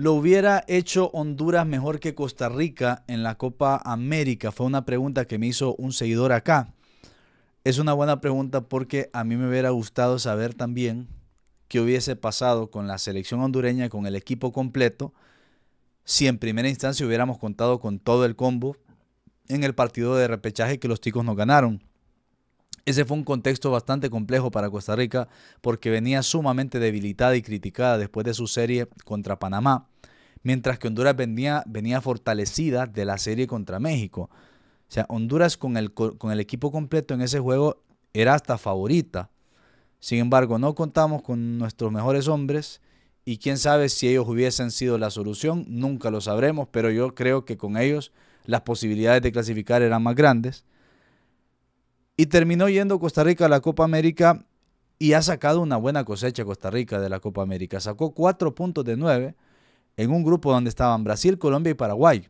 ¿Lo hubiera hecho Honduras mejor que Costa Rica en la Copa América? Fue una pregunta que me hizo un seguidor acá. Es una buena pregunta porque a mí me hubiera gustado saber también qué hubiese pasado con la selección hondureña, con el equipo completo, si en primera instancia hubiéramos contado con todo el combo en el partido de repechaje que los chicos nos ganaron. Ese fue un contexto bastante complejo para Costa Rica porque venía sumamente debilitada y criticada después de su serie contra Panamá mientras que Honduras venía, venía fortalecida de la serie contra México. O sea, Honduras con el, con el equipo completo en ese juego era hasta favorita. Sin embargo, no contamos con nuestros mejores hombres y quién sabe si ellos hubiesen sido la solución, nunca lo sabremos, pero yo creo que con ellos las posibilidades de clasificar eran más grandes. Y terminó yendo Costa Rica a la Copa América y ha sacado una buena cosecha Costa Rica de la Copa América. Sacó cuatro puntos de 9 en un grupo donde estaban Brasil, Colombia y Paraguay.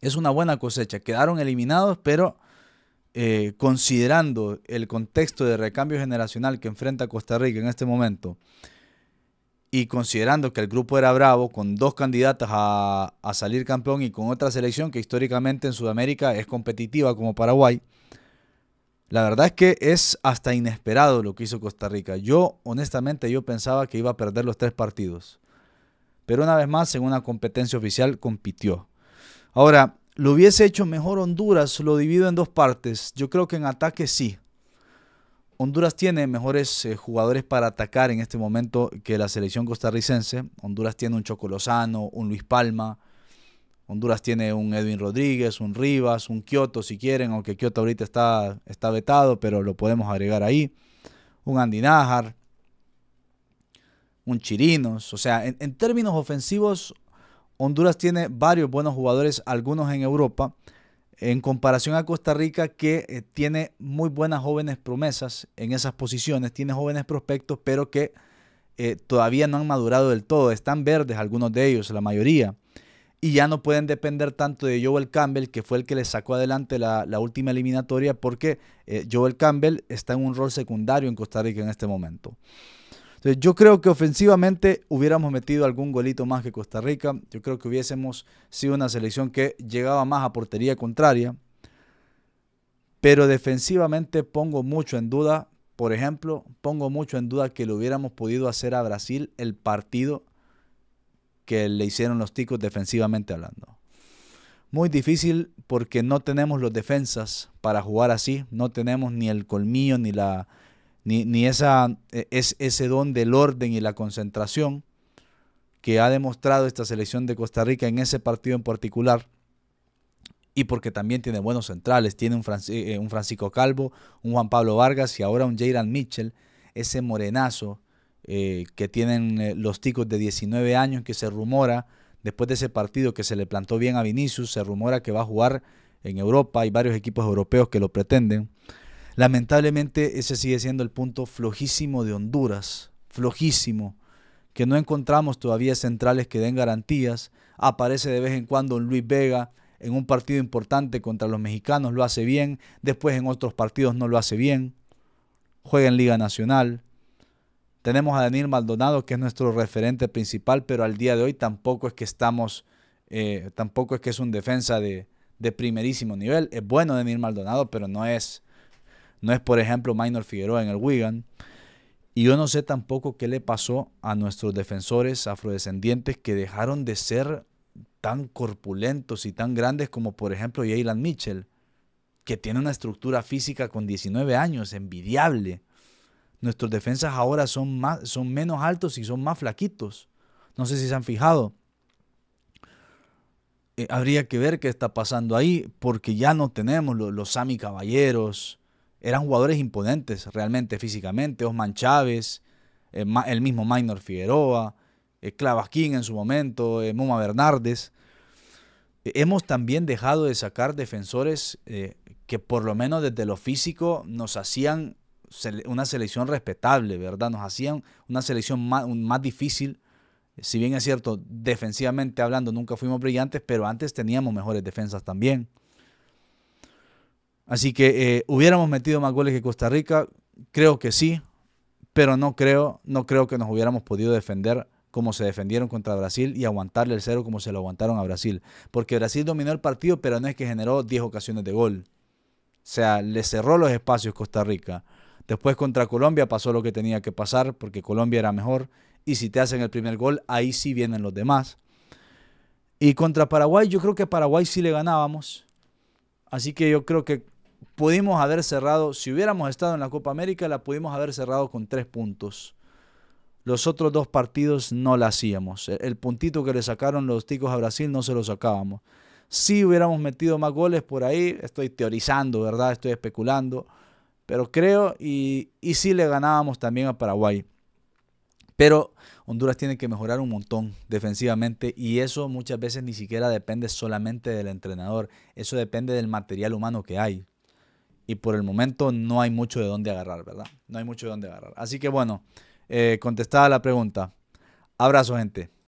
Es una buena cosecha. Quedaron eliminados, pero eh, considerando el contexto de recambio generacional que enfrenta Costa Rica en este momento, y considerando que el grupo era bravo, con dos candidatas a, a, salir campeón y con otra selección que históricamente en Sudamérica es competitiva como Paraguay, la verdad es que es hasta inesperado lo que hizo Costa Rica. Yo, honestamente, yo pensaba que iba a perder los tres partidos pero una vez más en una competencia oficial compitió. Ahora, lo hubiese hecho mejor Honduras, lo divido en dos partes. Yo creo que en ataque sí. Honduras tiene mejores eh, jugadores para atacar en este momento que la selección costarricense. Honduras tiene un Chocolosano, un Luis Palma. Honduras tiene un Edwin Rodríguez, un Rivas, un Kioto si quieren, aunque Kioto ahorita está, está vetado, pero lo podemos agregar ahí. Un Andy un Chirinos. O sea, en, términos ofensivos, Honduras tiene varios buenos jugadores, algunos en Europa, en comparación a Costa Rica, que eh, tiene muy buenas jóvenes promesas en esas posiciones, tiene jóvenes prospectos, pero que eh, todavía no han madurado del todo, están verdes algunos de ellos, la mayoría, y ya no pueden depender tanto de Joel Campbell, que fue el que les sacó adelante la, última eliminatoria, porque eh, Joel Campbell está en un rol secundario en Costa Rica en este momento yo creo que ofensivamente hubiéramos metido algún golito más que Costa Rica. Yo creo que hubiésemos sido una selección que llegaba más a portería contraria. Pero defensivamente pongo mucho en duda, por ejemplo, pongo mucho en duda que le hubiéramos podido hacer a Brasil el partido que le hicieron los ticos defensivamente hablando. Muy difícil porque no tenemos los defensas para jugar así, no tenemos ni el colmillo ni la ni, esa, e, es, ese don del orden y la concentración que ha demostrado esta selección de Costa Rica en ese partido en particular. Y porque también tiene buenos centrales, tiene un, eh, Francisco Calvo, un Juan Pablo Vargas y ahora un Jairan Mitchell, ese morenazo eh, que tienen eh, los ticos de 19 años que se rumora, después de ese partido que se le plantó bien a Vinicius, se rumora que va a jugar en Europa, hay varios equipos europeos que lo pretenden. Lamentablemente ese sigue siendo el punto flojísimo de Honduras, flojísimo, que no encontramos todavía centrales que den garantías. Aparece de vez en cuando Luis Vega en un partido importante contra los mexicanos, lo hace bien, después en otros partidos no lo hace bien, juega en Liga Nacional. Tenemos a Daniel Maldonado, que es nuestro referente principal, pero al día de hoy tampoco es que estamos, eh, tampoco es que es un defensa de, de primerísimo nivel. Es bueno Daniel Maldonado, pero no es no es, por ejemplo, Minor Figueroa en el Wigan. Y yo no sé tampoco qué le pasó a nuestros defensores afrodescendientes que dejaron de ser tan corpulentos y tan grandes como, por ejemplo, Jalen Mitchell, que tiene una estructura física con 19 años, envidiable. Nuestros defensas ahora son, más, son menos altos y son más flaquitos. No sé si se han fijado. Eh, habría que ver qué está pasando ahí, porque ya no tenemos los, los Sami Caballeros, eran jugadores imponentes realmente físicamente. Osman Chávez, eh, el mismo Minor Figueroa, eh, en su momento, eh, Muma Bernardes. Eh, hemos también dejado de sacar defensores que por lo menos desde lo físico nos hacían una selección respetable, ¿verdad? Nos hacían una selección más, más difícil. Si bien es cierto, defensivamente hablando nunca fuimos brillantes, pero antes teníamos mejores defensas también. Así que eh, hubiéramos metido más goles que Costa Rica, creo que sí, pero no creo, no creo que nos hubiéramos podido defender como se defendieron contra Brasil y aguantarle el cero como se lo aguantaron a Brasil. Porque Brasil dominó el partido, pero no es que generó 10 ocasiones de gol. O sea, le cerró los espacios Costa Rica. Después contra Colombia pasó lo que tenía que pasar porque Colombia era mejor. Y si te hacen el primer gol, ahí sí vienen los demás. Y contra Paraguay, yo creo que a Paraguay sí le ganábamos. Así que yo creo que pudimos haber cerrado, si hubiéramos estado en la Copa América, la pudimos haber cerrado con tres puntos. Los otros dos partidos no la hacíamos. E, el puntito que le sacaron los ticos a Brasil no se lo sacábamos. Si hubiéramos metido más goles por ahí, estoy teorizando, ¿verdad? Estoy especulando. Pero creo, y, y sí le ganábamos también a Paraguay. Pero Honduras tiene que mejorar un montón defensivamente y eso muchas veces ni siquiera depende solamente del entrenador, eso depende del material humano que hay y por el momento no hay mucho de dónde agarrar, ¿verdad? No hay mucho de dónde agarrar. Así que bueno, eh, contestada la pregunta. Abrazo, gente.